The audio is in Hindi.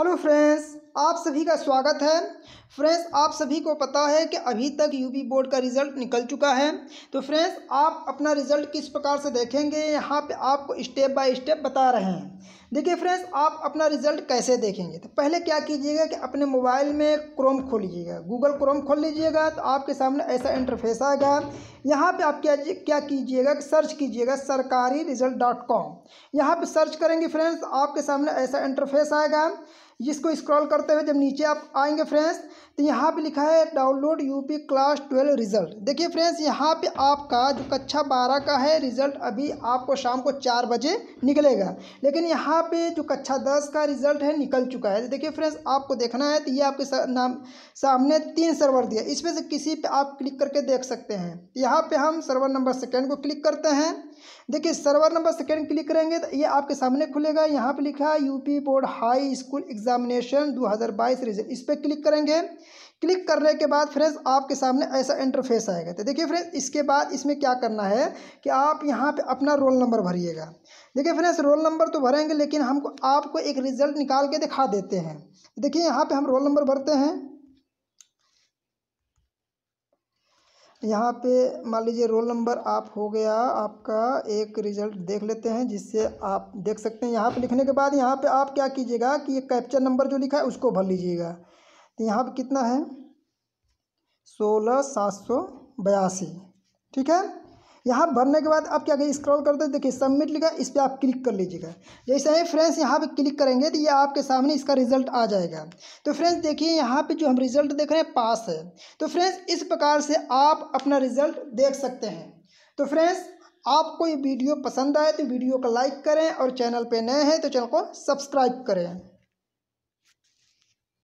हेलो फ्रेंड्स आप सभी का स्वागत है फ्रेंड्स आप सभी को पता है कि अभी तक यूपी बोर्ड का रिज़ल्ट निकल चुका है तो फ्रेंड्स आप अपना रिज़ल्ट किस प्रकार से देखेंगे यहाँ पे आपको स्टेप बाय स्टेप बता रहे हैं देखिए फ्रेंड्स आप अपना रिज़ल्ट कैसे देखेंगे तो पहले क्या कीजिएगा कि अपने मोबाइल में क्रोम खोलिएगा गूगल क्रोम खोल लीजिएगा तो आपके सामने ऐसा इंटरफेस आएगा यहाँ पर आप क्या क्या कीजिएगा कि सर्च कीजिएगा सरकारी रिज़ल्ट डॉट कॉम यहाँ पर सर्च करेंगे फ्रेंड्स आपके सामने ऐसा इंटरफेस आएगा जिसको स्क्रॉल करते हुए जब नीचे आप आएंगे फ्रेंड्स तो यहाँ पे लिखा है download UP class twelve result देखिए फ्रेंड्स यहाँ पे आपका जो कक्षा बारह का है रिजल्ट अभी आपको शाम को चार बजे निकलेगा लेकिन यहाँ पे जो कक्षा दस का रिजल्ट है निकल चुका है देखिए फ्रेंड्स आपको देखना है तो ये आपके नाम सामने तीन सर्वर दिया इसमें से किसी पर आप क्लिक करके देख सकते हैं यहाँ पर हम सर्वर नंबर सेकेंड को क्लिक करते हैं देखिए सर्वर नंबर सेकेंड क्लिक करेंगे तो ये आपके सामने खुलेगा यहाँ पर लिखा है UP board high school exam examination 2022 result इस पर क्लिक करेंगे क्लिक करने के बाद फ्रेंड्स आपके सामने ऐसा इंटरफेस आएगा तो देखिए फ्रेंड्स इसके बाद इसमें क्या करना है कि आप यहाँ पे अपना रोल नंबर भरिएगा देखिए फ्रेंड्स रोल नंबर तो भरेंगे लेकिन हमको आपको एक रिज़ल्ट निकाल के दिखा देते हैं देखिए यहाँ पर हम रोल नंबर भरते हैं यहाँ पे मान लीजिए रोल नंबर आप हो गया आपका एक रिज़ल्ट देख लेते हैं जिससे आप देख सकते हैं यहाँ पे लिखने के बाद यहाँ पे आप क्या कीजिएगा कि ये कैप्चर नंबर जो लिखा है उसको भर लीजिएगा तो यहाँ पे कितना है सोलह सात सौ बयासी ठीक है यहाँ भरने के बाद आप क्या करें स्क्रॉल करते देखिए सबमिट लिखा इस पर आप क्लिक कर लीजिएगा जैसे ही फ्रेंड्स यहाँ पर क्लिक करेंगे तो ये आपके सामने इसका रिजल्ट आ जाएगा तो फ्रेंड्स देखिए यहाँ पर जो हम रिजल्ट देख रहे हैं पास है तो फ्रेंड्स इस प्रकार से आप अपना रिजल्ट देख सकते हैं तो फ्रेंड्स आपको ये वीडियो पसंद आए तो वीडियो को लाइक करें और चैनल पर नए हैं तो चैनल को सब्सक्राइब करें